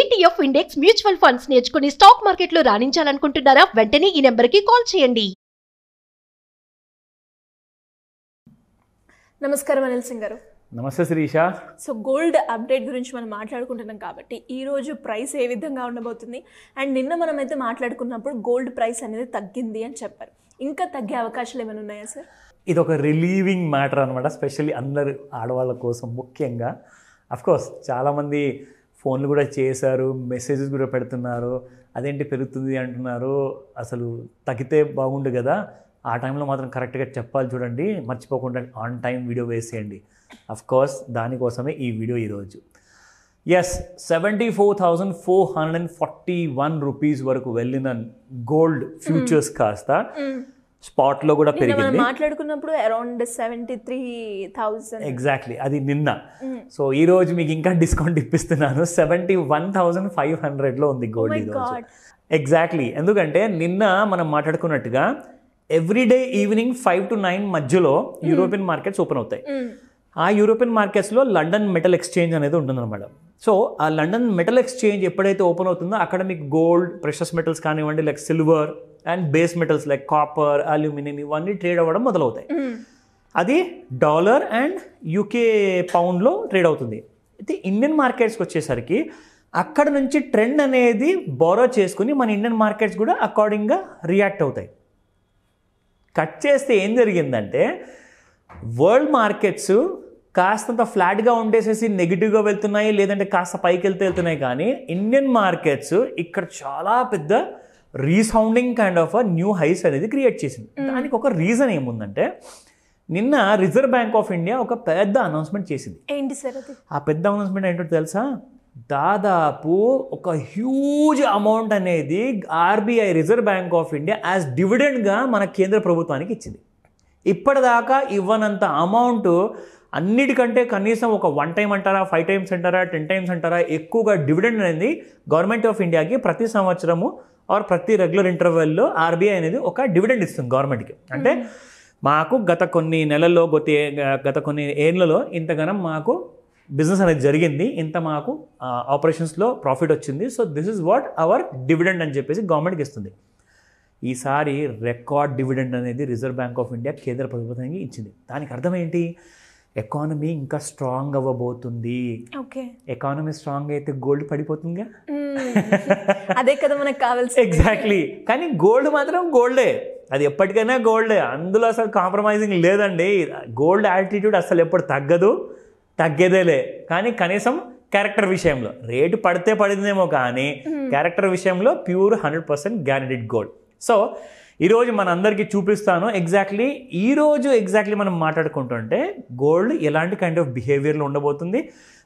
ETF index mutual funds నేర్చుకుని stock మార్కెట్లో రాణించాలనుకుంటున్నారా వెంటనే ఈ నెంబర్కి కాల్ చేయండి నమస్కారం అనిల్ సింగ్ గారు నమస్తే శ్రీష సో గోల్డ్ అప్డేట్ గురించి మనం మాట్లాడుకుంటున్నాం కాబట్టి ఈరోజు ప్రైస్ ఏ విధంగా ఉండబోతుంది అండ్ నిన్న మనం అయితే మాట్లాడుకున్నప్పుడు గోల్డ్ ప్రైస్ అనేది తగ్గింది అని చెప్పారు ఇంకా తగ్గే అవకాశాలు ఏమైనా ఉన్నాయా సార్ ఇది ఒక రిలీవింగ్ మ్యాటర్ అనమాట స్పెషల్లీ అందరు ఆడవాళ్ళ కోసం ముఖ్యంగా అఫ్కోర్స్ చాలామంది ఫోన్లు కూడా చేశారు మెసేజెస్ కూడా పెడుతున్నారు అదేంటి పెరుగుతుంది అంటున్నారు అసలు తగ్గితే బాగుండు కదా ఆ టైంలో మాత్రం కరెక్ట్గా చెప్పాలి చూడండి మర్చిపోకుండా ఆన్ టైం వీడియో వేసేయండి కోర్స్ దానికోసమే ఈ వీడియో ఈరోజు ఎస్ seventy four thousand four hundred and forty one rupees వరకు వెళ్ళిన గోల్డ్ ఫ్యూచర్స్ కాస్త స్పాట్ లో కూడా పెరిగింది మాట్లాడుకున్నప్పుడు around seventy three thousand exactly అది నిన్న సో ఈ రోజు మీకు ఇంకా డిస్కౌంట్ ఇప్పిస్తున్నాను seventy one thousand five hundred లో ఉంది గోల్డ్ oh ఎగ్జాక్ట్లీ ఎందుకంటే నిన్న మనం మాట్లాడుకున్నట్టుగా every day evening five to nine మధ్యలో యూరోపియన్ మార్కెట్స్ ఓపెన్ అవుతాయి ఆ యూరోపియన్ మార్కెట్స్ లో లండన్ మెటల్ ఎక్స్చేంజ్ అనేది ఉంటుందన్నమాట సో ఆ లండన్ మెటల్ ఎక్స్చేంజ్ ఎప్పుడైతే ఓపెన్ అవుతుందో అక్కడ మీకు గోల్డ్ ప్రెషస్ మెటల్స్ కానివ్వండి like silver and base metals like copper aluminium ఇవన్నీ ట్రేడ్ అవ్వడం మొదలవుతాయి అది డాలర్ అండ్ యూకే పౌండ్లో ట్రేడ్ అవుతుంది అయితే ఇండియన్ మార్కెట్స్కి వచ్చేసరికి అక్కడ నుంచి ట్రెండ్ అనేది బోరో చేసుకుని మన ఇండియన్ మార్కెట్స్ కూడా అకార్డింగ్గా రియాక్ట్ అవుతాయి కట్ చేస్తే ఏం జరిగిందంటే వరల్డ్ మార్కెట్స్ కాస్తంత ఫ్లాట్గా ఉండేసేసి నెగిటివ్గా వెళ్తున్నాయి లేదంటే కాస్త పైకి వెళ్తే వెళ్తున్నాయి కానీ ఇండియన్ మార్కెట్స్ ఇక్కడ చాలా పెద్ద resounding kind of new highs అనేది క్రియేట్ చేసింది hmm. దానికి ఒక రీజన్ ఏముందంటే నిన్న రిజర్వ్ బ్యాంక్ ఆఫ్ ఇండియా ఒక పెద్ద అనౌన్స్మెంట్ చేసింది ఏంటి సార్ ఆ పెద్ద అనౌన్స్మెంట్ ఏంటో తెలుసా దాదాపు ఒక హ్యూజ్ అమౌంట్ అనేది RBI reserve bank of India as డివిడెండ్గా మన కేంద్ర ప్రభుత్వానికి ఇచ్చింది ఇప్పటిదాకా ఇవ్వనంత అమౌంట్ అన్నిటికంటే కనీసం ఒక వన్ టైం అంటారా ఫైవ్ టైమ్స్ అంటారా టెన్ టైమ్స్ అంటారా ఎక్కువగా డివిడెండ్ అనేది గవర్నమెంట్ ఆఫ్ ఇండియాకి ప్రతి సంవత్సరము ఆర్ ప్రతి రెగ్యులర్ ఇంటర్వెల్లో ఆర్బీఐ అనేది ఒక డివిడెండ్ ఇస్తుంది గవర్నమెంట్కి అంటే మాకు గత కొన్ని నెలల్లో గొత్త గత కొన్ని ఏళ్లలో ఇంతగానం మాకు బిజినెస్ అనేది జరిగింది ఇంత మాకు ఆపరేషన్స్లో ప్రాఫిట్ వచ్చింది so this is what our dividend అని చెప్పేసి గవర్నమెంట్కి ఇస్తుంది ఈసారి రికార్డ్ డివిడెండ్ అనేది రిజర్వ్ బ్యాంక్ ఆఫ్ ఇండియా కేంద్ర ప్రభుత్వానికి ఇచ్చింది దానికి అర్థం ఏంటి ఎకానమీ ఇంకా స్ట్రాంగ్ అవ్వబోతుంది ఎకానమీ స్ట్రాంగ్ అయితే గోల్డ్ పడిపోతుందిగా hmm. అదే కదా మనకు కావాల్సి ఎగ్జాక్ట్లీ కానీ గోల్డ్ మాత్రం గోల్డే అది ఎప్పటికైనా గోల్డే అందులో అసలు కాంప్రమైజింగ్ లేదండి గోల్డ్ యాటిట్యూడ్ అసలు ఎప్పుడు తగ్గదు తగ్గేదేలే కానీ కనీసం క్యారెక్టర్ విషయంలో రేటు పడితే పడిందేమో కానీ క్యారెక్టర్ hmm. విషయంలో pure hundred percent guaranteed gold so ఈరోజు మన అందరికీ చూపిస్తాను ఎగ్జాక్ట్లీ ఈరోజు ఎగ్జాక్ట్లీ మనం మాట్లాడుకుంటుంటే గోల్డ్ ఎలాంటి కైండ్ ఆఫ్ బిహేవియర్లో ఉండబోతుంది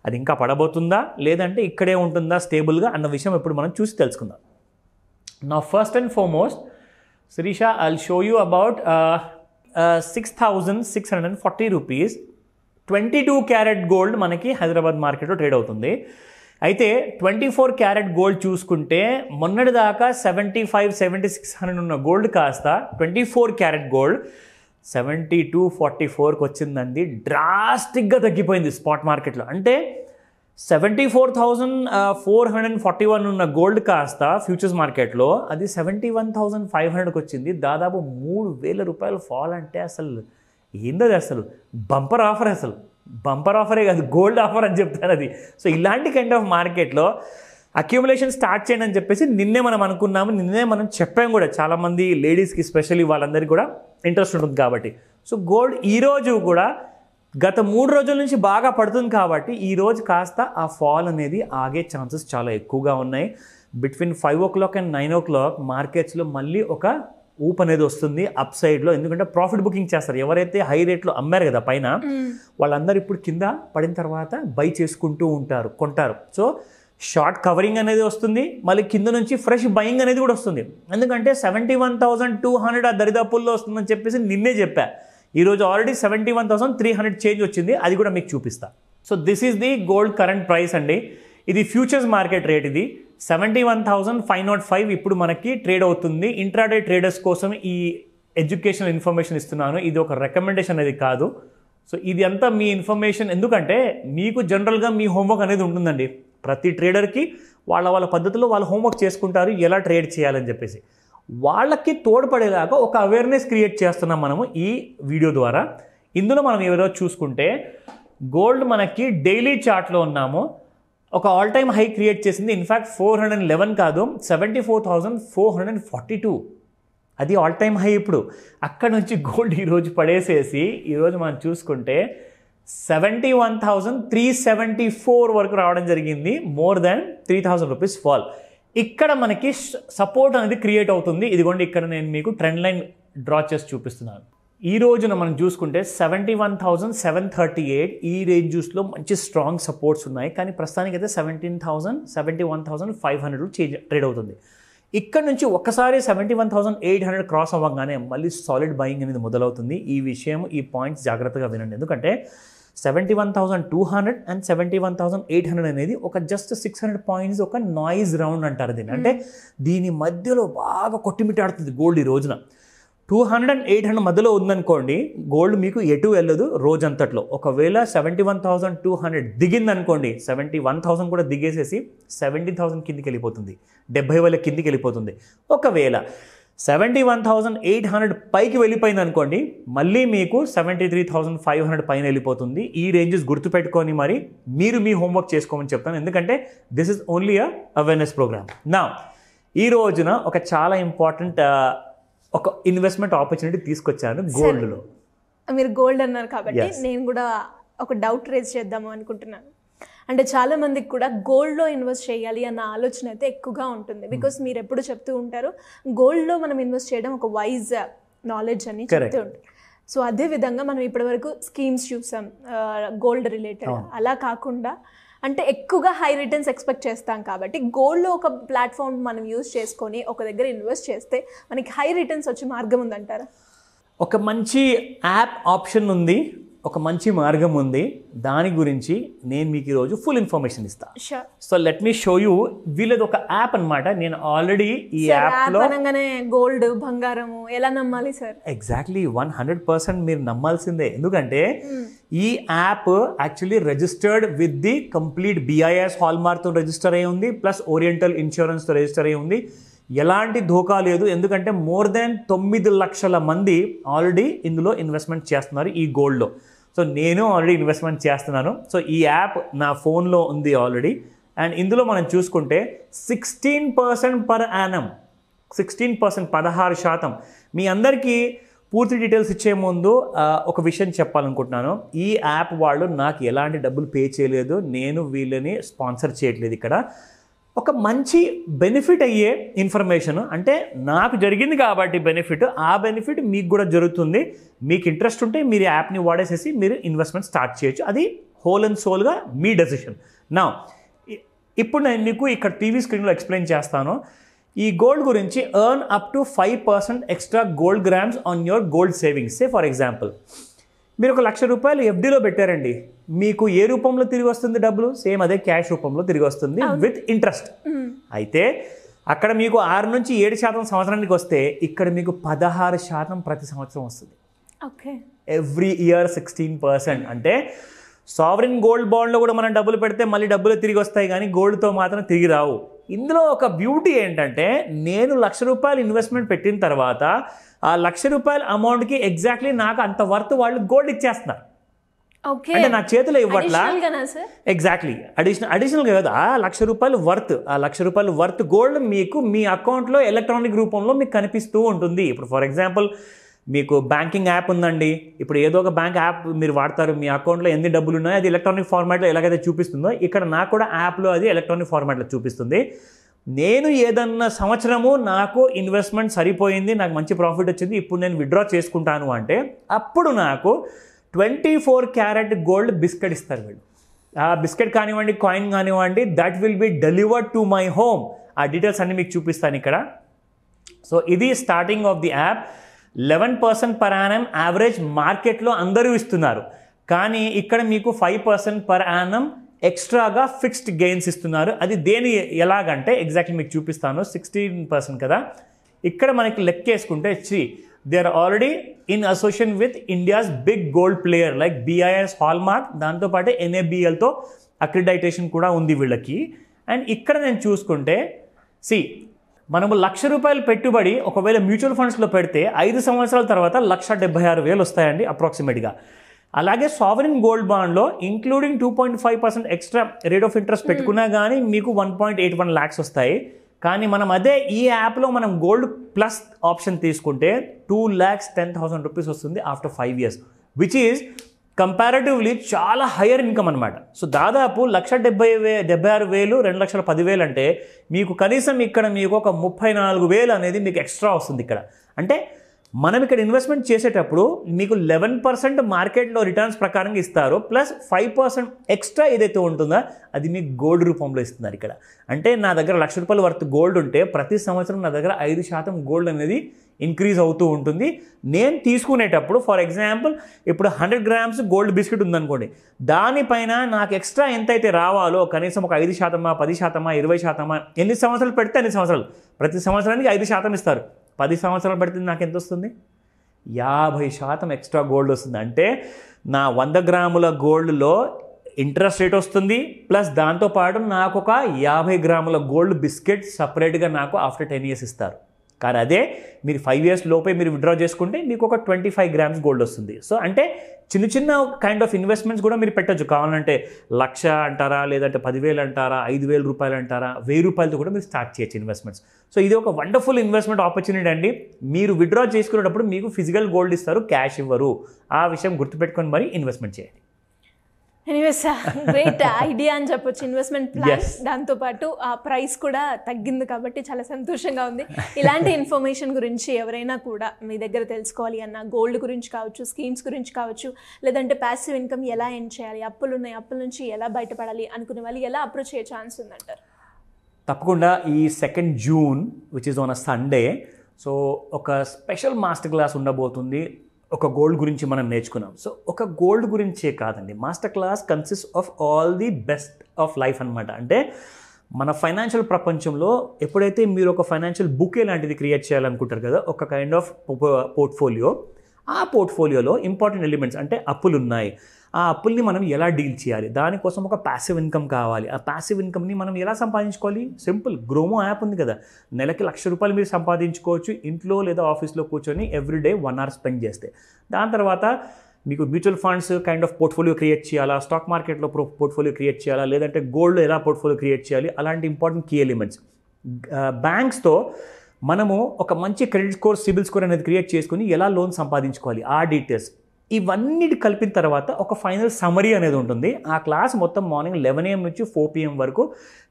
అది ఇంకా పడబోతుందా లేదంటే ఇక్కడే ఉంటుందా స్టేబుల్గా అన్న విషయం ఇప్పుడు మనం చూసి తెలుసుకుందాం నా first and foremost Shirisha I'll show you about six thousand six hundred and forty rupees twenty two carat gold మనకి హైదరాబాద్ మార్కెట్లో ట్రేడ్ అవుతుంది అయితే ట్వంటీ ఫోర్ క్యారెట్ గోల్డ్ చూసుకుంటే మొన్నటి దాకా seventy five seventy six hundred ఉన్న గోల్డ్ కాస్త twenty four carat gold seventy two forty ఫోర్కి వచ్చిందండి డ్రాస్టిక్గా తగ్గిపోయింది స్పాట్ మార్కెట్లో అంటే seventy four thousand four hundred and forty one ఉన్న గోల్డ్ కాస్త ఫ్యూచర్స్ మార్కెట్లో అది సెవెంటీ వన్ థౌజండ్ ఫైవ్ హండ్రెడ్కి వచ్చింది దాదాపు మూడు వేల రూపాయలు ఫాల్ అంటే అసలు ఏందది అసలు బంపర్ ఆఫర్ అసలు బంపర్ ఆఫరే కాదు గోల్డ్ ఆఫర్ అని చెప్తాను అది సో ఇలాంటి కైండ్ ఆఫ్ మార్కెట్లో అక్యుములేషన్ స్టార్ట్ చేయండి అని చెప్పేసి నిన్నే మనం అనుకున్నాము నిన్నే మనం చెప్పాం కూడా చాలామంది లేడీస్కి స్పెషల్లీ వాళ్ళందరికీ కూడా ఇంట్రెస్ట్ ఉంటుంది కాబట్టి సో గోల్డ్ ఈరోజు కూడా గత మూడు రోజుల నుంచి బాగా పడుతుంది కాబట్టి ఈరోజు కాస్త ఆ ఫాల్ అనేది ఆగే ఛాన్సెస్ చాలా ఎక్కువగా ఉన్నాయి between five o'clock and nine o'clock మార్కెట్స్లో మళ్ళీ ఒక ఊప్ అనేది వస్తుంది అప్ సైడ్లో ఎందుకంటే ప్రాఫిట్ బుకింగ్ చేస్తారు ఎవరైతే హై రేట్లో అమ్మారు కదా పైన వాళ్ళందరూ ఇప్పుడు కింద పడిన తర్వాత బై చేసుకుంటూ ఉంటారు కొంటారు సో షార్ట్ కవరింగ్ అనేది వస్తుంది మళ్ళీ కింద నుంచి ఫ్రెష్ బయింగ్ అనేది కూడా వస్తుంది ఎందుకంటే seventy one thousand two hundred ఆ దరిదాపుల్లో వస్తుందని చెప్పేసి నిన్నే చెప్పా ఈరోజు already seventy one thousand three hundred change వచ్చింది అది కూడా మీకు చూపిస్తా so this is the gold current price అండి ఇది ఫ్యూచర్స్ మార్కెట్ రేట్ ఇది seventy one thousand five nought five ఇప్పుడు మనకి ట్రేడ్ అవుతుంది ఇంట్రాడే ట్రేడర్స్ కోసం ఈ ఎడ్యుకేషన్ ఇన్ఫర్మేషన్ ఇస్తున్నాను ఇది ఒక రికమెండేషన్ అనేది కాదు సో ఇది అంతా మీ ఇన్ఫర్మేషన్ ఎందుకంటే మీకు జనరల్గా మీ హోంవర్క్ అనేది ఉంటుందండి ప్రతి ట్రేడర్కి వాళ్ళ వాళ్ళ పద్ధతిలో వాళ్ళు హోంవర్క్ చేసుకుంటారు ఎలా ట్రేడ్ చేయాలని చెప్పేసి వాళ్ళకి తోడ్పడేలాగా ఒక అవేర్నెస్ క్రియేట్ చేస్తున్నాం మనము ఈ వీడియో ద్వారా ఇందులో మనం ఎవరో చూసుకుంటే గోల్డ్ మనకి డైలీ చార్ట్లో ఉన్నాము ఒక ఆల్ టైమ్ హై క్రియేట్ చేసింది ఇన్ఫ్యాక్ట్ ఫోర్ హండ్రెడ్ లెవెన్ కాదు seventy four thousand four hundred forty two అది ఆల్ టైమ్ హై ఇప్పుడు అక్కడ నుంచి గోల్డ్ ఈరోజు పడేసేసి ఈరోజు మనం చూసుకుంటే seventy one thousand three seventy four వరకు రావడం జరిగింది more than three thousand rupees fall ఇక్కడ మనకి సపోర్ట్ అనేది క్రియేట్ అవుతుంది ఇదిగోండి ఇక్కడ నేను మీకు ట్రెండ్ లైన్ డ్రా చేసి చూపిస్తున్నాను ఈ రోజున మనం చూసుకుంటే seventy one thousand seven thirty eight ఈ రేంజెస్లో మంచి స్ట్రాంగ్ సపోర్ట్స్ ఉన్నాయి కానీ ప్రస్తుతానికి అయితే seventeen thousand seventy one thousand five hundred change trade అవుతుంది ఇక్కడ నుంచి ఒకసారి seventy one thousand eight hundred cross అవ్వగానే మళ్ళీ సాలిడ్ బయింగ్ అనేది మొదలవుతుంది ఈ విషయం ఈ పాయింట్స్ జాగ్రత్తగా వినండి ఎందుకంటే seventy one thousand two hundred and seventy one thousand eight hundred అనేది ఒక జస్ట్ సిక్స్ హండ్రెడ్ పాయింట్స్ ఒక నాయిస్ రౌండ్ అంటారు దీన్ని అంటే hmm. దీని మధ్యలో బాగా కొట్టిమిటాడుతుంది గోల్డ్ ఈ రోజున two hundred and eight hundred మధ్యలో ఉందనుకోండి గోల్డ్ మీకు ఎటు వెళ్ళదు రోజంతట్లో ఒకవేళ seventy one thousand two hundred దిగిందనుకోండి సెవెంటీ వన్ థౌసండ్ కూడా దిగేసేసి సెవెంటీ థౌసండ్ కిందికి వెళ్ళిపోతుంది డెబ్బై వేల కిందికి వెళ్ళిపోతుంది ఒకవేళ seventy one thousand eight hundred పైకి వెళ్ళిపోయింది అనుకోండి మళ్ళీ మీకు seventy three thousand five hundred పైన వెళ్ళిపోతుంది ఈ రేంజెస్ గుర్తుపెట్టుకొని మరి మీరు మీ హోంవర్క్ చేసుకోమని చెప్తాను ఎందుకంటే this is only a awareness program నా ఈ రోజున ఒక చాలా ఇంపార్టెంట్ ఒక ఇన్వెస్ట్మెంట్ ఆపర్చునిటీ తీసుకొచ్చాను గోల్డ్లో మీరు గోల్డ్ అన్నారు కాబట్టి నేను కూడా ఒక డౌట్ రేజ్ చేద్దాము అనుకుంటున్నాను అంటే చాలా మందికి కూడా గోల్డ్లో ఇన్వెస్ట్ చేయాలి అన్న ఆలోచన అయితే ఎక్కువగా ఉంటుంది బికాస్ hmm. మీరు ఎప్పుడు చెప్తూ ఉంటారు గోల్డ్లో మనం ఇన్వెస్ట్ చేయడం ఒక వైజ్ నాలెడ్జ్ అని చెప్తూ ఉంటారు సో అదే విధంగా మనం ఇప్పటివరకు స్కీమ్స్ చూసాం గోల్డ్ రిలేటెడ్ అలా కాకుండా అంటే ఎక్కువగా హై రిటర్న్స్ ఎక్స్పెక్ట్ చేస్తాం కాబట్టి గోల్డ్లో ఒక ప్లాట్ఫామ్ మనం యూజ్ చేసుకొని ఒక దగ్గర ఇన్వెస్ట్ చేస్తే మనకి హై రిటర్న్స్ వచ్చే మార్గం ఉందంటారా ఒక మంచి యాప్ ఆప్షన్ ఉంది ఒక మంచి మార్గం ఉంది దాని గురించి నేను మీకు ఈరోజు ఫుల్ ఇన్ఫర్మేషన్ ఇస్తాను so let me show you వీళ్ళది ఒక యాప్ అనమాట నేను ఆల్రెడీ ఈ లో గోల్డ్ బంగారం ఎలా నమ్మాలి sir exactly one hundred percent మీరు నమ్మాల్సిందే ఎందుకంటే hmm. ఈ app actually registered with the complete BIS తో రిజిస్టర్ అయి ఉంది ప్లస్ ఓరియంటల్ ఇన్సూరెన్స్తో రిజిస్టర్ అయి ఉంది ఎలాంటి ధోకా లేదు ఎందుకంటే మోర్ దాన్ తొమ్మిది లక్షల మంది ఆల్రెడీ ఇందులో ఇన్వెస్ట్మెంట్ చేస్తున్నారు ఈ గోల్డ్లో సో నేను ఆల్రెడీ ఇన్వెస్ట్మెంట్ చేస్తున్నాను సో ఈ యాప్ నా ఫోన్లో ఉంది ఆల్రెడీ అండ్ ఇందులో మనం చూసుకుంటే sixteen percent per annum sixteen percent పదహారు శాతం మీ అందరికీ పూర్తి డీటెయిల్స్ ఇచ్చే ముందు ఒక విషయం చెప్పాలనుకుంటున్నాను ఈ యాప్ వాళ్ళు నాకు ఎలాంటి డబ్బులు పే చేయలేదు నేను వీళ్ళని స్పాన్సర్ చేయట్లేదు ఇక్కడ ఒక మంచి బెనిఫిట్ అయ్యే ఇన్ఫర్మేషన్ అంటే నాకు జరిగింది కాబట్టి బెనిఫిట్ ఆ బెనిఫిట్ మీకు కూడా జరుగుతుంది మీకు ఇంట్రెస్ట్ ఉంటే మీరు యాప్ని వాడేసేసి మీరు ఇన్వెస్ట్మెంట్ స్టార్ట్ చేయొచ్చు అది హోల్ అండ్ సోల్గా మీ డెసిషన్ నా ఇప్పుడు నేను మీకు ఇక్కడ టీవీ స్క్రీన్లో ఎక్స్ప్లెయిన్ చేస్తాను ఈ గోల్డ్ గురించి earn up to five percent extra gold grams on your gold savings say for example మీరు ఒక లక్ష రూపాయలు ఎఫ్డీలో పెట్టారండి మీకు ఏ రూపంలో తిరిగి వస్తుంది డబ్బులు సేమ్ అదే క్యాష్ రూపంలో తిరిగి వస్తుంది విత్ ఇంట్రెస్ట్ అయితే అక్కడ మీకు ఆరు నుంచి ఏడు శాతం సంవత్సరానికి వస్తే ఇక్కడ మీకు పదహారు శాతం ప్రతి సంవత్సరం వస్తుంది ఎవ్రీ ఇయర్ సిక్స్టీన్ పర్సెంట్ అంటే సావరిన్ గోల్డ్ బాండ్లో కూడా మనం డబ్బులు పెడితే మళ్ళీ డబ్బులు తిరిగి వస్తాయి కానీ గోల్డ్తో మాత్రం తిరిగి రావు ఇందులో ఒక బ్యూటీ ఏంటంటే నేను లక్ష రూపాయలు ఇన్వెస్ట్మెంట్ పెట్టిన తర్వాత ఆ లక్ష రూపాయల అమౌంట్కి ఎగ్జాక్ట్లీ నాకు అంత వర్త్ వాళ్ళు గోల్డ్ ఇచ్చేస్తున్నారు అంటే నా చేతిలో ఇవ్వట్లా ఎగ్జాక్ట్లీ అడిషనల్ అడిషనల్గా కదా ఆ లక్ష రూపాయలు వర్త్ ఆ లక్ష రూపాయలు వర్త్ గోల్డ్ మీకు మీ అకౌంట్లో ఎలక్ట్రానిక్ రూపంలో మీకు కనిపిస్తూ ఉంటుంది ఇప్పుడు ఫర్ ఎగ్జాంపుల్ మీకు బ్యాంకింగ్ యాప్ ఉందండి ఇప్పుడు ఏదో ఒక బ్యాంక్ యాప్ మీరు వాడతారు మీ అకౌంట్లో ఎన్ని డబ్బులు ఉన్నాయో అది ఎలక్ట్రానిక్ ఫార్మాట్లో ఎలాగైతే చూపిస్తుందో ఇక్కడ నాకు కూడా యాప్లో అది ఎలక్ట్రానిక్ ఫార్మాట్లో చూపిస్తుంది నేను ఏదన్నా సంవత్సరము నాకు ఇన్వెస్ట్మెంట్ సరిపోయింది నాకు మంచి ప్రాఫిట్ వచ్చింది ఇప్పుడు నేను విత్డ్రా చేసుకుంటాను అంటే అప్పుడు నాకు twenty four carat gold biscuit ఇస్తారు వీళ్ళు ఆ బిస్కెట్ కానివ్వండి కాయిన్ కానివ్వండి that will be delivered to my home ఆ డీటెయిల్స్ అన్ని మీకు చూపిస్తాను ఇక్కడ సో ఇది starting of the app eleven percent per annum average మార్కెట్లో అందరూ ఇస్తున్నారు కానీ ఇక్కడ మీకు ఫైవ్ పర్సెంట్ పర్ యానం ఎక్స్ట్రాగా ఫిక్స్డ్ గెయిన్స్ ఇస్తున్నారు అది దేని ఎలాగంటే ఎగ్జాక్ట్లీ మీకు చూపిస్తాను సిక్స్టీన్ పర్సెంట్ కదా ఇక్కడ మనకి లెక్కేసుకుంటే చి they are already in association with India's big gold player like BIS hallmark దాంతోపాటు ఎన్ఏబిఎల్తో అక్రిడైటేషన్ కూడా ఉంది వీళ్ళకి అండ్ ఇక్కడ నేను చూసుకుంటే సి మనము లక్ష రూపాయలు పెట్టుబడి ఒకవేళ మ్యూచువల్ ఫండ్స్లో పెడితే ఐదు సంవత్సరాల తర్వాత లక్ష డెబ్బై ఆరు వేలు వస్తాయండి అప్రాక్సిమేట్గా అలాగే సావరిన్ గోల్డ్ బాండ్లో including two point five percent extra rate of interest పెట్టుకున్నా కానీ మీకు one point eight one lakhs వస్తాయి కానీ మనం అదే ఈ యాప్లో మనం గోల్డ్ ప్లస్ ఆప్షన్ తీసుకుంటే two lakhs ten thousand rupees వస్తుంది after five years which is comparatively చాలా హయ్యర్ ఇన్కమ్ అనమాట సో దాదాపు లక్ష డెబ్బై వే డెబ్బై ఆరు వేలు రెండు లక్షల పదివేలు అంటే మీకు కనీసం ఇక్కడ మీకు ఒక ముప్పై నాలుగు వేలు అనేది మీకు ఎక్స్ట్రా వస్తుంది ఇక్కడ అంటే మనం ఇక్కడ ఇన్వెస్ట్మెంట్ చేసేటప్పుడు మీకు లెవెన్ పర్సెంట్ మార్కెట్లో రిటర్న్స్ ప్రకారం ఇస్తారు ప్లస్ ఫైవ్ పర్సెంట్ ఎక్స్ట్రా ఏదైతే ఉంటుందో అది మీకు గోల్డ్ రూపంలో ఇస్తున్నారు ఇక్కడ అంటే నా దగ్గర లక్ష రూపాయలు వర్త్ గోల్డ్ ఉంటే ప్రతి సంవత్సరం నా దగ్గర ఐదు శాతం గోల్డ్ అనేది ఇంక్రీజ్ అవుతూ ఉంటుంది నేను తీసుకునేటప్పుడు ఫర్ ఎగ్జాంపుల్ ఇప్పుడు హండ్రెడ్ గ్రామ్స్ గోల్డ్ బిస్కెట్ ఉందనుకోండి దానిపైన నాకు ఎక్స్ట్రా ఎంతైతే రావాలో కనీసం ఒక ఐదు శాతమా పది శాతమా ఇరవై శాతమా ఎన్ని సంవత్సరాలు పెడితే అన్ని సంవత్సరాలు ప్రతి సంవత్సరానికి ఐదు శాతం ఇస్తారు పది సంవత్సరాలు పడితే నాకు ఎంత వస్తుంది యాభై శాతం ఎక్స్ట్రా గోల్డ్ వస్తుంది అంటే నా వంద గ్రాముల గోల్డ్లో ఇంట్రెస్ట్ రేట్ వస్తుంది ప్లస్ దాంతోపాటు నాకు ఒక యాభై గ్రాముల గోల్డ్ బిస్కెట్ సపరేట్గా నాకు ఆఫ్టర్ టెన్ ఇయర్స్ ఇస్తారు కానీ అదే మీరు ఫైవ్ ఇయర్స్ లోపే మీరు విత్డ్రా చేసుకుంటే మీకు ఒక ట్వంటీ ఫైవ్ గ్రామ్స్ గోల్డ్ వస్తుంది సో అంటే చిన్న చిన్న కైండ్ ఆఫ్ ఇన్వెస్ట్మెంట్స్ కూడా మీరు పెట్టచ్చు కావాలంటే లక్ష అంటారా లేదంటే పదివేలు అంటారా ఐదు వేల రూపాయలు అంటారా వెయ్యి రూపాయలతో కూడా మీరు స్టార్ట్ చేయొచ్చు ఇన్వెస్ట్మెంట్స్ సో ఇది ఒక వండర్ఫుల్ ఇన్వెస్ట్మెంట్ ఆపర్చునిటీ అండి మీరు విత్డ్రా చేసుకునేటప్పుడు మీకు ఫిజికల్ గోల్డ్ ఇస్తారు క్యాష్ ఇవ్వరు ఆ విషయం గుర్తుపెట్టుకొని మరి ఇన్వెస్ట్మెంట్ చేయండి ఎనీవేస్ గ్రేట్ ఐడియా అని చెప్పొచ్చు ఇన్వెస్ట్మెంట్ ప్లాన్ దాంతో పాటు ఆ ప్రైస్ కూడా తగ్గింది కాబట్టి చాలా సంతోషంగా ఉంది ఇలాంటి ఇన్ఫర్మేషన్ గురించి ఎవరైనా కూడా మీ దగ్గర తెలుసుకోవాలి అన్న గోల్డ్ గురించి కావచ్చు స్కీమ్స్ గురించి కావచ్చు లేదంటే ప్యాసివ్ ఇన్కమ్ ఎలా ఎండ్ చేయాలి అప్పులు ఉన్నాయి అప్పుల నుంచి ఎలా బయటపడాలి అనుకునే వాళ్ళు ఎలా అప్రోచ్ అయ్యే ఛాన్స్ ఉందంటారు తప్పకుండా ఈ second June which is on a Sunday so ఒక స్పెషల్ మాస్టర్ క్లాస్ ఉండబోతుంది ఒక గోల్డ్ గురించి మనం నేర్చుకున్నాం సో ఒక గోల్డ్ గురించే కాదండి master class consist of all the best of life అనమాట అంటే మన ఫైనాన్షియల్ ప్రపంచంలో ఎప్పుడైతే మీరు ఒక ఫైనాన్షియల్ బుకే లాంటిది క్రియేట్ చేయాలనుకుంటారు కదా ఒక కైండ్ ఆఫ్ పోర్ట్ఫోలియో ఆ పోర్ట్ఫోలియోలో ఇంపార్టెంట్ ఎలిమెంట్స్ అంటే అప్పులు ఉన్నాయి ఆ అప్పుల్ని మనం ఎలా డీల్ చేయాలి దానికోసం ఒక ప్యాసివ్ ఇన్కమ్ కావాలి ఆ ప్యాసివ్ ఇన్కమ్ని మనం ఎలా సంపాదించుకోవాలి సింపుల్ గ్రోమో యాప్ ఉంది కదా నెలకి లక్ష రూపాయలు మీరు సంపాదించుకోవచ్చు ఇంట్లో లేదా ఆఫీస్లో కూర్చొని ఎవ్రీడే వన్ అవర్ స్పెండ్ చేస్తే దాని తర్వాత మీకు mutual funds kind of portfolio create చేయాలా స్టాక్ మార్కెట్లో పోర్ట్ఫోలియో క్రియేట్ చేయాలా లేదంటే గోల్డ్లో ఎలా పోర్ట్ఫోలియో క్రియేట్ చేయాలి అలాంటి ఇంపార్టెంట్ కీ ఎలిమెంట్స్ బ్యాంక్స్తో మనము ఒక మంచి క్రెడిట్ స్కోర్ సిబిల్ స్కోర్ అనేది క్రియేట్ చేసుకుని ఎలా లోన్ సంపాదించుకోవాలి ఆ డీటెయిల్స్ ఇవన్నీ కలిపిన తర్వాత ఒక ఫైనల్ సమరీ అనేది ఉంటుంది ఆ క్లాస్ మొత్తం మార్నింగ్ లెవెన్ ఏఎం నుంచి ఫోర్ పిఎం వరకు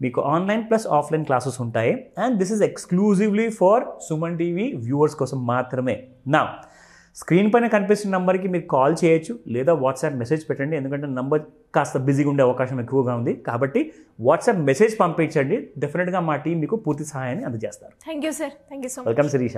మీకు ఆన్లైన్ ప్లస్ ఆఫ్లైన్ క్లాసెస్ ఉంటాయి and this is exclusively for Suman TV viewers కోసం మాత్రమే నా స్క్రీన్ పైన కనిపిస్తున్న నెంబర్కి మీరు కాల్ చేయొచ్చు లేదా వాట్సాప్ మెసేజ్ పెట్టండి ఎందుకంటే నంబర్ కాస్త బిజీగా ఉండే అవకాశం ఎక్కువగా ఉంది కాబట్టి వాట్సాప్ మెసేజ్ పంపించండి డెఫినెట్గా మా టీం మీకు పూర్తి సహాయాన్ని అందజేస్తారు thank you sir thank you so welcome Sirisha